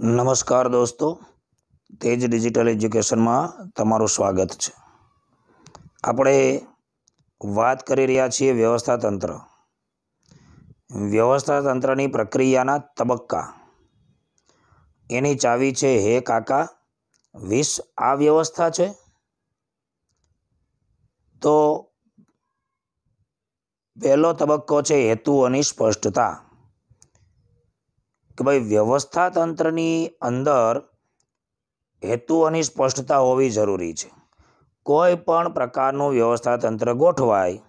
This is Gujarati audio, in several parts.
નમસ્કાર દોસ્તો તેજ ડિજિટલ એજ્યુકેશનમાં તમારું સ્વાગત છે આપણે વાત કરી રહ્યા છીએ વ્યવસ્થાતંત્ર વ્યવસ્થાતંત્રની પ્રક્રિયાના તબક્કા એની ચાવી છે હે કાકા વિષ આ વ્યવસ્થા છે તો પહેલો તબક્કો છે હેતુ અને સ્પષ્ટતા કે ભાઈ વ્યવસ્થા તંત્રની અંદર હેતુઓની સ્પષ્ટતા હોવી જરૂરી છે કોઈ પણ પ્રકારનું વ્યવસ્થા તંત્ર ગોઠવાય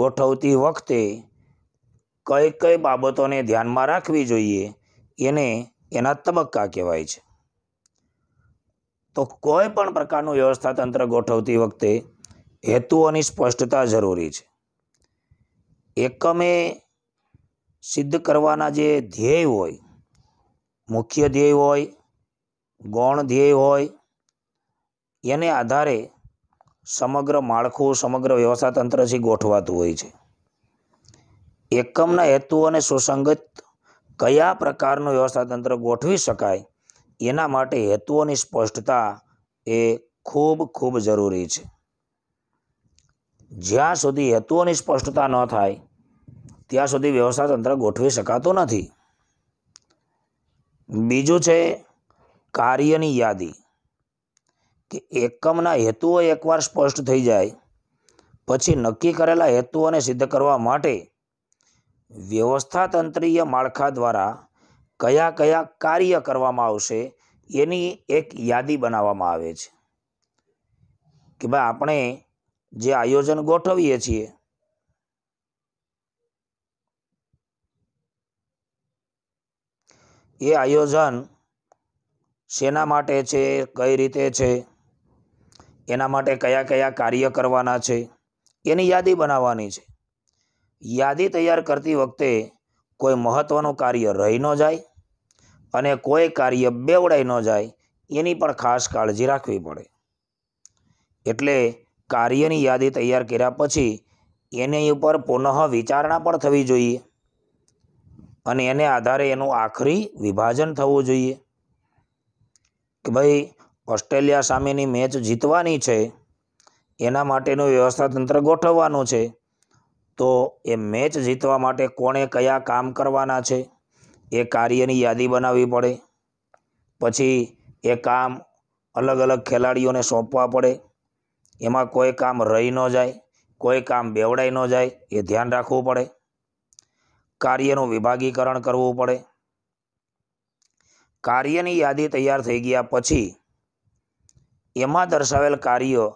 ગોઠવતી વખતે કઈ કઈ બાબતોને ધ્યાનમાં રાખવી જોઈએ એને એના તબક્કા કહેવાય છે તો કોઈ પણ પ્રકારનું વ્યવસ્થા તંત્ર ગોઠવતી વખતે હેતુઓની સ્પષ્ટતા જરૂરી છે એકમે સિદ્ધ કરવાના જે ધ્યેય હોય મુખ્ય ધ્યેય હોય ગૌણ ધ્યેય હોય એને આધારે સમગ્ર માળખું સમગ્ર તંત્રથી ગોઠવાતું હોય છે એકમના હેતુઓને સુસંગત કયા પ્રકારનું તંત્ર ગોઠવી શકાય એના માટે હેતુઓની સ્પષ્ટતા એ ખૂબ ખૂબ જરૂરી છે જ્યાં સુધી હેતુઓની સ્પષ્ટતા ન થાય ત્યાં સુધી વ્યવસ્થા તંત્ર ગોઠવી શકાતું નથી બીજું છે કાર્યની યાદી કે એકમના હેતુઓ એકવાર સ્પષ્ટ થઈ જાય પછી નક્કી કરેલા હેતુઓને સિદ્ધ કરવા માટે વ્યવસ્થાતંત્રીય માળખા દ્વારા કયા કયા કાર્ય કરવામાં આવશે એની એક યાદી બનાવવામાં આવે છે કે ભાઈ આપણે જે આયોજન ગોઠવીએ છીએ એ આયોજન શેના માટે છે કઈ રીતે છે એના માટે કયા કયા કાર્ય કરવાના છે એની યાદી બનાવવાની છે યાદી તૈયાર કરતી વખતે કોઈ મહત્ત્વનું કાર્ય રહી ન જાય અને કોઈ કાર્ય બેવડાઈ ન જાય એની પણ ખાસ કાળજી રાખવી પડે એટલે કાર્યની યાદી તૈયાર કર્યા પછી એની ઉપર પુનઃ વિચારણા પણ થવી જોઈએ અને એને આધારે એનું આખરી વિભાજન થવું જોઈએ કે ભાઈ ઓસ્ટ્રેલિયા સામેની મેચ જીતવાની છે એના માટેનું વ્યવસ્થા તંત્ર ગોઠવવાનું છે તો એ મેચ જીતવા માટે કોણે કયા કામ કરવાના છે એ કાર્યની યાદી બનાવવી પડે પછી એ કામ અલગ અલગ ખેલાડીઓને સોંપવા પડે એમાં કોઈ કામ રહી ન જાય કોઈ કામ બેવડાઈ ન જાય એ ધ્યાન રાખવું પડે કાર્યનું વિભાગીકરણ કરવું પડે કાર્યની યાદી તૈયાર થઈ ગયા પછી એમાં દર્શાવેલ કાર્યો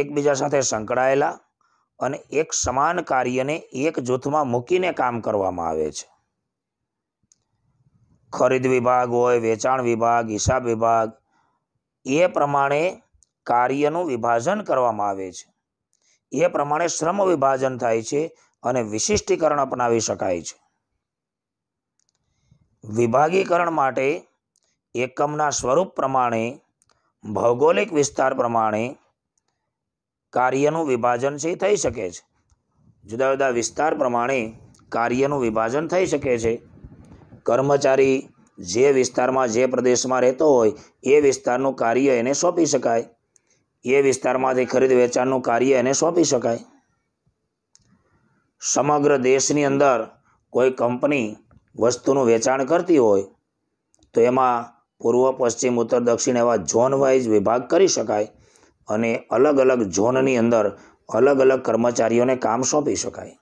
એકબીજા સાથે સંકળાયેલા અને એક સમાન કાર્યને એક જૂથમાં મૂકીને કામ કરવામાં આવે છે ખરીદ વિભાગ હોય વેચાણ વિભાગ હિસાબ વિભાગ એ પ્રમાણે કાર્યનું વિભાજન કરવામાં આવે છે એ પ્રમાણે શ્રમ વિભાજન થાય છે અને વિશિષ્ટીકરણ અપનાવી શકાય છે વિભાગીકરણ માટે એકમના સ્વરૂપ પ્રમાણે ભૌગોલિક વિસ્તાર પ્રમાણે કાર્યનું વિભાજન છે થઈ શકે છે જુદા જુદા વિસ્તાર પ્રમાણે કાર્યનું વિભાજન થઈ શકે છે કર્મચારી જે વિસ્તારમાં જે પ્રદેશમાં રહેતો હોય એ વિસ્તારનું કાર્ય એને સોંપી શકાય એ વિસ્તારમાંથી ખરીદ વેચાણનું કાર્ય એને સોંપી શકાય સમગ્ર દેશની અંદર કોઈ કંપની વસ્તુનું વેચાણ કરતી હોય તો એમાં પૂર્વ પશ્ચિમ ઉત્તર દક્ષિણ એવા ઝોન વાઇઝ વિભાગ કરી શકાય અને અલગ અલગ ઝોનની અંદર અલગ અલગ કર્મચારીઓને કામ સોંપી શકાય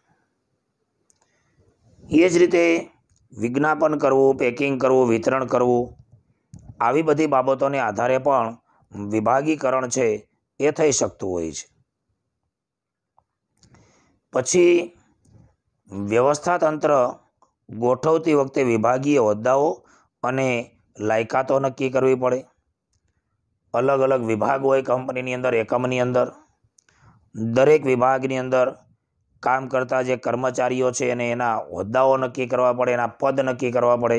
એ જ રીતે વિજ્ઞાપન કરવું પેકિંગ કરવું વિતરણ કરવું આવી બધી બાબતોને આધારે પણ વિભાગીકરણ છે એ થઈ શકતું હોય છે પછી વ્યવસ્થાતંત્ર ગોઠવતી વખતે વિભાગીય હોદ્દાઓ અને લાયકાતો નક્કી કરવી પડે અલગ અલગ વિભાગ હોય કંપનીની અંદર એકમની અંદર દરેક વિભાગની અંદર કામ કરતા જે કર્મચારીઓ છે એને એના હોદ્દાઓ નક્કી કરવા પડે એના પદ નક્કી કરવા પડે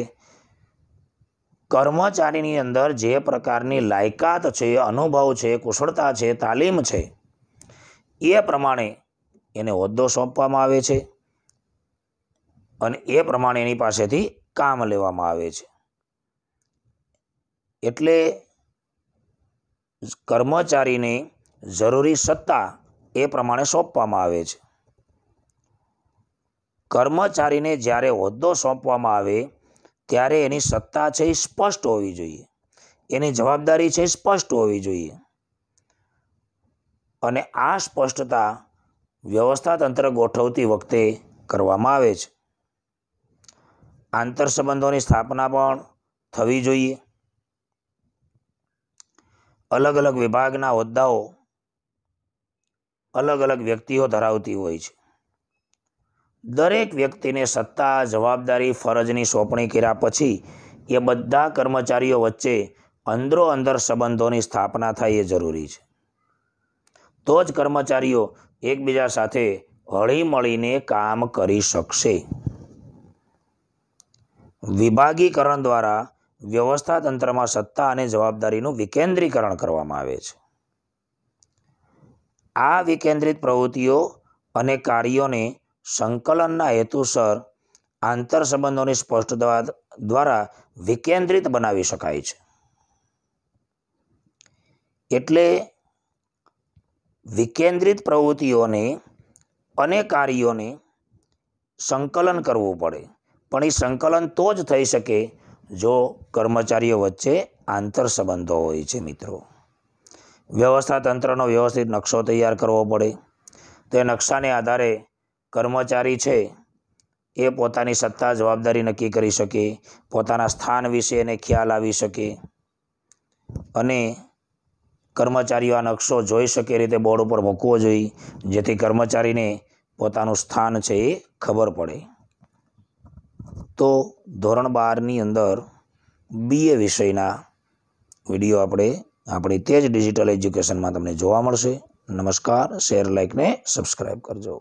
કર્મચારીની અંદર જે પ્રકારની લાયકાત છે અનુભવ છે કુશળતા છે તાલીમ છે એ પ્રમાણે એને હોદ્દો સોંપવામાં આવે છે અને એ પ્રમાણે એની પાસેથી કામ લેવામાં આવે છે એટલે કર્મચારીને જરૂરી સત્તા એ પ્રમાણે સોંપવામાં આવે છે કર્મચારીને જ્યારે હોદ્દો સોંપવામાં આવે ત્યારે એની સત્તા છે એ સ્પષ્ટ હોવી જોઈએ એની જવાબદારી છે એ સ્પષ્ટ હોવી જોઈએ અને આ સ્પષ્ટતા વ્યવસ્થાતંત્ર ગોઠવતી વખતે કરવામાં આવે છે આંતર સંબંધોની સ્થાપના પણ થવી જોઈએ અલગ અલગ વિભાગના હોદ્દાઓ અલગ અલગ વ્યક્તિઓ ધરાવતી હોય છે દરેક વ્યક્તિને સત્તા જવાબદારી ફરજની સોંપણી કર્યા પછી એ બધા કર્મચારીઓ વચ્ચે અંદરો અંદર સંબંધોની સ્થાપના થાય એ જરૂરી છે તો જ કર્મચારીઓ એકબીજા સાથે હળીમળીને કામ કરી શકશે વિભાગીકરણ દ્વારા વ્યવસ્થા તંત્રમાં સત્તા અને જવાબદારીનું વિકેન્દ્રીકરણ કરવામાં આવે છે આ વિકેન્દ્રિત પ્રવૃત્તિઓ અને કાર્યોને સંકલનના હેતુસર આંતર સંબંધોની સ્પષ્ટતા દ્વારા વિકેન્દ્રિત બનાવી શકાય છે એટલે વિકેન્દ્રિત પ્રવૃત્તિઓને અને કાર્યોને સંકલન કરવું પડે પણ એ સંકલન તો જ થઈ શકે જો કર્મચારીઓ વચ્ચે આંતર સંબંધો હોય છે મિત્રો વ્યવસ્થા તંત્રનો વ્યવસ્થિત નકશો તૈયાર કરવો પડે તે નકશાને આધારે કર્મચારી છે એ પોતાની સત્તા જવાબદારી નક્કી કરી શકે પોતાના સ્થાન વિશે એને ખ્યાલ આવી શકે અને કર્મચારીઓ આ નકશો જોઈ શકે રીતે બોર્ડ ઉપર મૂકવો જોઈએ જેથી કર્મચારીને પોતાનું સ્થાન છે એ ખબર પડે તો ધોરણ બારની અંદર બીએ વિષયના વિડીયો આપણે આપણી તે જ ડિજિટલ એજ્યુકેશનમાં તમને જોવા મળશે નમસ્કાર શેર લાઇકને સબસ્ક્રાઈબ કરજો